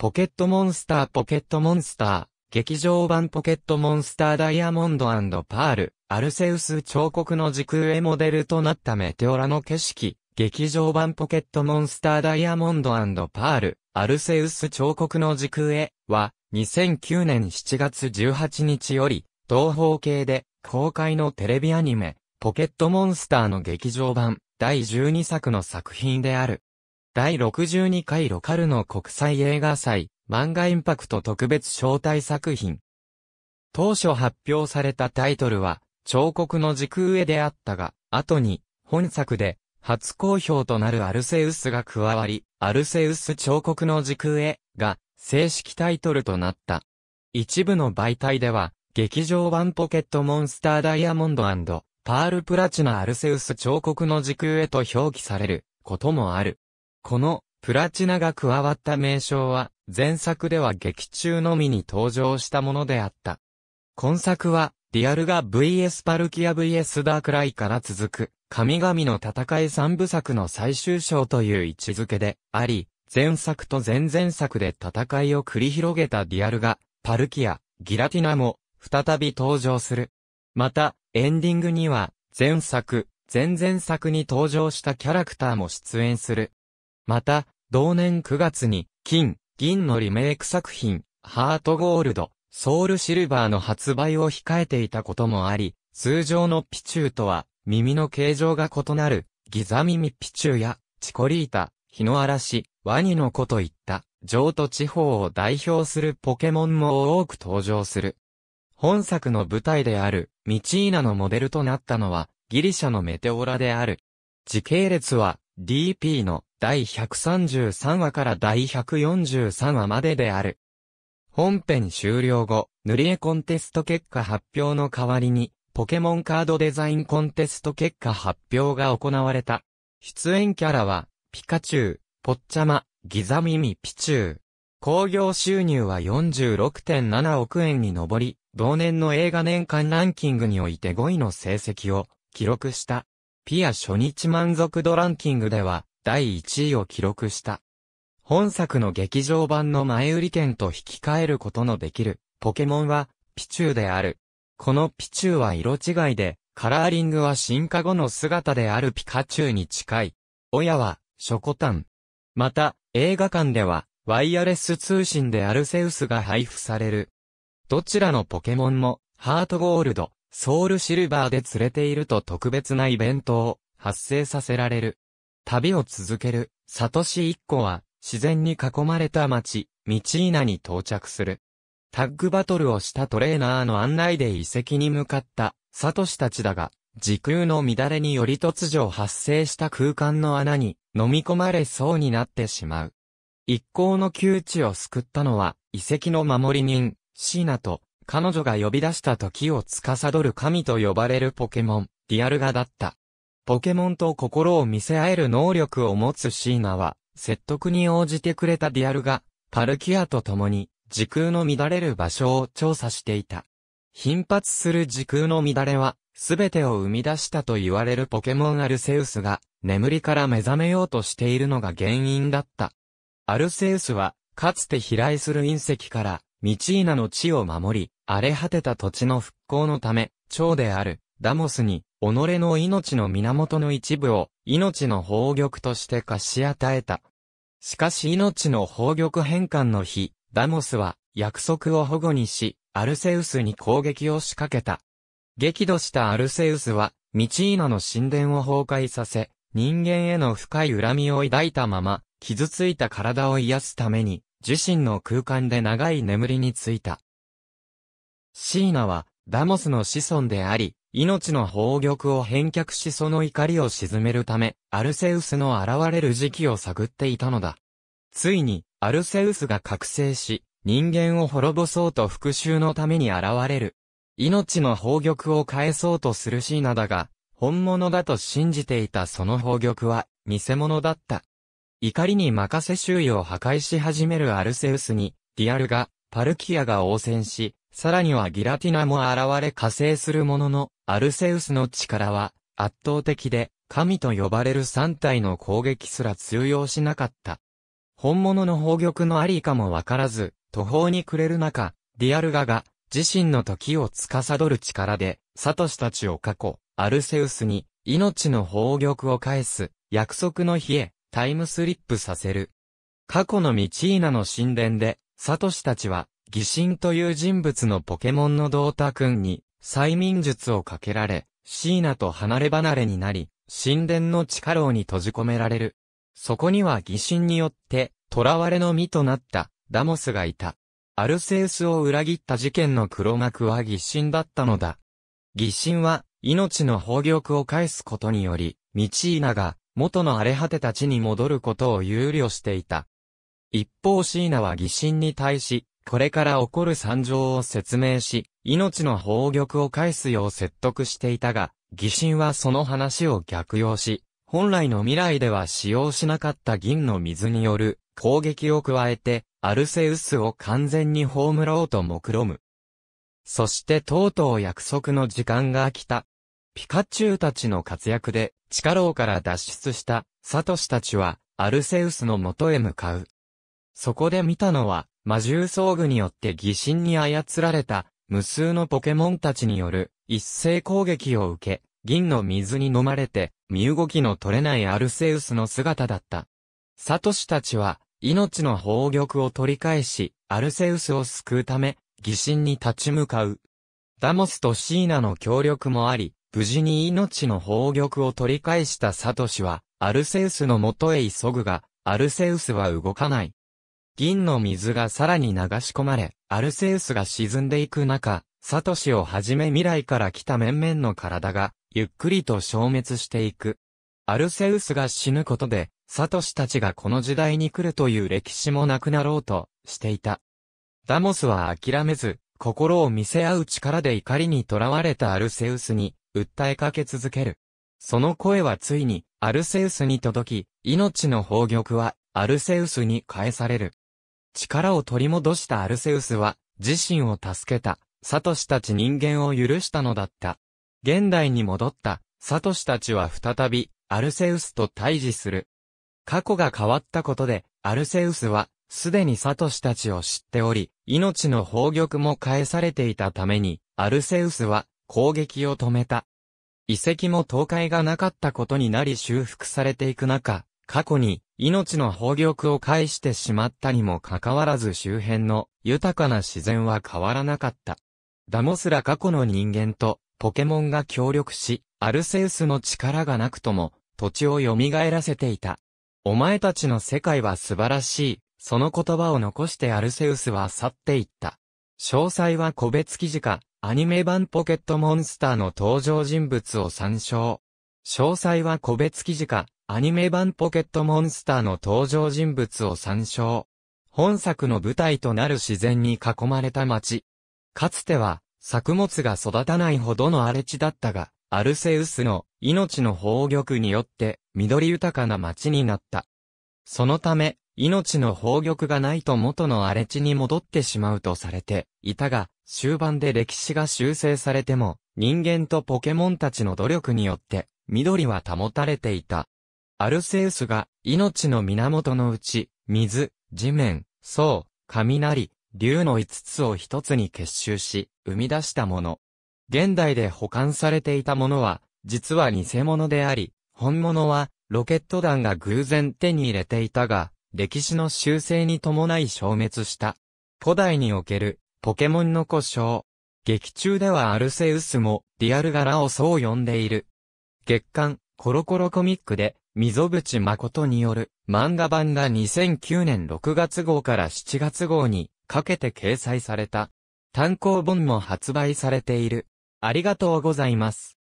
ポケットモンスターポケットモンスター、劇場版ポケットモンスターダイヤモンドパール、アルセウス彫刻の時空へモデルとなったメテオラの景色、劇場版ポケットモンスターダイヤモンドパール、アルセウス彫刻の時空へは、2009年7月18日より、東方系で公開のテレビアニメ、ポケットモンスターの劇場版、第12作の作品である。第62回ロカルの国際映画祭、漫画インパクト特別招待作品。当初発表されたタイトルは、彫刻の軸上であったが、後に、本作で、初公表となるアルセウスが加わり、アルセウス彫刻の軸上が正式タイトルとなった。一部の媒体では、劇場版ポケットモンスターダイヤモンドパールプラチナアルセウス彫刻の軸上と表記されることもある。このプラチナが加わった名称は前作では劇中のみに登場したものであった。今作はリアルが VS パルキア VS ダークライから続く神々の戦い三部作の最終章という位置づけであり、前作と前々作で戦いを繰り広げたディアルが、パルキア、ギラティナも、再び登場する。また、エンディングには、前作、前々作に登場したキャラクターも出演する。また、同年9月に、金、銀のリメイク作品、ハートゴールド、ソウルシルバーの発売を控えていたこともあり、通常のピチューとは、耳の形状が異なる、ギザ耳ピチューや、チコリータ、ヒノアラシ、ワニの子といった、上都地方を代表するポケモンも多く登場する。本作の舞台である、ミチーナのモデルとなったのは、ギリシャのメテオラである。時系列は、DP の第133話から第143話までである。本編終了後、塗り絵コンテスト結果発表の代わりに、ポケモンカードデザインコンテスト結果発表が行われた。出演キャラは、ピカチュウ、ポッチャマ、ギザミミピチュウ。興行収入は46.7億円に上り、同年の映画年間ランキングにおいて5位の成績を記録した。ピア初日満足度ランキングでは、第1位を記録した。本作の劇場版の前売り券と引き換えることのできるポケモンはピチューである。このピチューは色違いで、カラーリングは進化後の姿であるピカチュウに近い。親は、ショコタン。また、映画館では、ワイヤレス通信でアルセウスが配布される。どちらのポケモンも、ハートゴールド、ソウルシルバーで釣れていると特別なイベントを発生させられる。旅を続ける、サトシ一個は、自然に囲まれた町、ミチーナに到着する。タッグバトルをしたトレーナーの案内で遺跡に向かった、サトシたちだが、時空の乱れにより突如発生した空間の穴に、飲み込まれそうになってしまう。一行の窮地を救ったのは、遺跡の守り人、シーナと、彼女が呼び出した時を司る神と呼ばれるポケモン、ディアルガだった。ポケモンと心を見せ合える能力を持つシーナは、説得に応じてくれたディアルが、パルキアと共に、時空の乱れる場所を調査していた。頻発する時空の乱れは、すべてを生み出したと言われるポケモンアルセウスが、眠りから目覚めようとしているのが原因だった。アルセウスは、かつて飛来する隕石から、ミチーナの地を守り、荒れ果てた土地の復興のため、長である、ダモスに、己の命の源の一部を、命の宝玉として貸し与えた。しかし命の宝玉返還の日、ダモスは、約束を保護にし、アルセウスに攻撃を仕掛けた。激怒したアルセウスは、ミチーナの神殿を崩壊させ、人間への深い恨みを抱いたまま、傷ついた体を癒すために、自身の空間で長い眠りについた。シーナは、ダモスの子孫であり、命の宝玉を返却しその怒りを鎮めるため、アルセウスの現れる時期を探っていたのだ。ついに、アルセウスが覚醒し、人間を滅ぼそうと復讐のために現れる。命の宝玉を返そうとするシーナだが、本物だと信じていたその宝玉は、偽物だった。怒りに任せ周囲を破壊し始めるアルセウスに、ディアルが、パルキアが応戦し、さらにはギラティナも現れ加勢するものの、アルセウスの力は圧倒的で、神と呼ばれる3体の攻撃すら通用しなかった。本物の宝玉のありかもわからず、途方に暮れる中、ディアルガが自身の時を司る力で、サトシたちを過去、アルセウスに命の宝玉を返す、約束の日へ、タイムスリップさせる。過去のミチーナの神殿で、サトシたちは、疑心という人物のポケモンのドータ君に、催眠術をかけられ、シーナと離れ離れになり、神殿の地下牢に閉じ込められる。そこには疑心によって、囚われの身となった、ダモスがいた。アルセウスを裏切った事件の黒幕は疑心だったのだ。疑心は、命の宝玉を返すことにより、ミチーナが、元の荒れ果てた地に戻ることを憂慮していた。一方シーナは疑心に対し、これから起こる惨状を説明し、命の宝玉を返すよう説得していたが、疑心はその話を逆用し、本来の未来では使用しなかった銀の水による攻撃を加えて、アルセウスを完全に葬ろうと目論む。そしてとうとう約束の時間が来た。ピカチュウたちの活躍で、地下牢から脱出した、サトシたちは、アルセウスの元へ向かう。そこで見たのは、魔獣装具によって疑心に操られた、無数のポケモンたちによる一斉攻撃を受け、銀の水に飲まれて、身動きの取れないアルセウスの姿だった。サトシたちは、命の宝玉を取り返し、アルセウスを救うため、疑心に立ち向かう。ダモスとシーナの協力もあり、無事に命の宝玉を取り返したサトシは、アルセウスの元へ急ぐが、アルセウスは動かない。銀の水がさらに流し込まれ、アルセウスが沈んでいく中、サトシをはじめ未来から来た面々の体が、ゆっくりと消滅していく。アルセウスが死ぬことで、サトシたちがこの時代に来るという歴史もなくなろうとしていた。ダモスは諦めず、心を見せ合う力で怒りに囚われたアルセウスに、訴えかけ続ける。その声はついに、アルセウスに届き、命の宝玉は、アルセウスに返される。力を取り戻したアルセウスは、自身を助けた、サトシたち人間を許したのだった。現代に戻った、サトシたちは再び、アルセウスと対峙する。過去が変わったことで、アルセウスは、すでにサトシたちを知っており、命の宝玉も返されていたために、アルセウスは、攻撃を止めた。遺跡も倒壊がなかったことになり修復されていく中、過去に、命の宝玉を介してしまったにもかかわらず周辺の豊かな自然は変わらなかった。ダモスら過去の人間とポケモンが協力し、アルセウスの力がなくとも土地を蘇らせていた。お前たちの世界は素晴らしい。その言葉を残してアルセウスは去っていった。詳細は個別記事か、アニメ版ポケットモンスターの登場人物を参照。詳細は個別記事か、アニメ版ポケットモンスターの登場人物を参照。本作の舞台となる自然に囲まれた町。かつては、作物が育たないほどの荒れ地だったが、アルセウスの命の宝玉によって緑豊かな町になった。そのため、命の宝玉がないと元の荒れ地に戻ってしまうとされていたが、終盤で歴史が修正されても、人間とポケモンたちの努力によって緑は保たれていた。アルセウスが命の源のうち、水、地面、層、雷、竜の5つを一つに結集し、生み出したもの。現代で保管されていたものは、実は偽物であり、本物は、ロケット弾が偶然手に入れていたが、歴史の修正に伴い消滅した。古代における、ポケモンの故障。劇中ではアルセウスも、リアル柄をそう呼んでいる。月刊コロコロコミックで、溝淵誠による漫画版が2009年6月号から7月号にかけて掲載された。単行本も発売されている。ありがとうございます。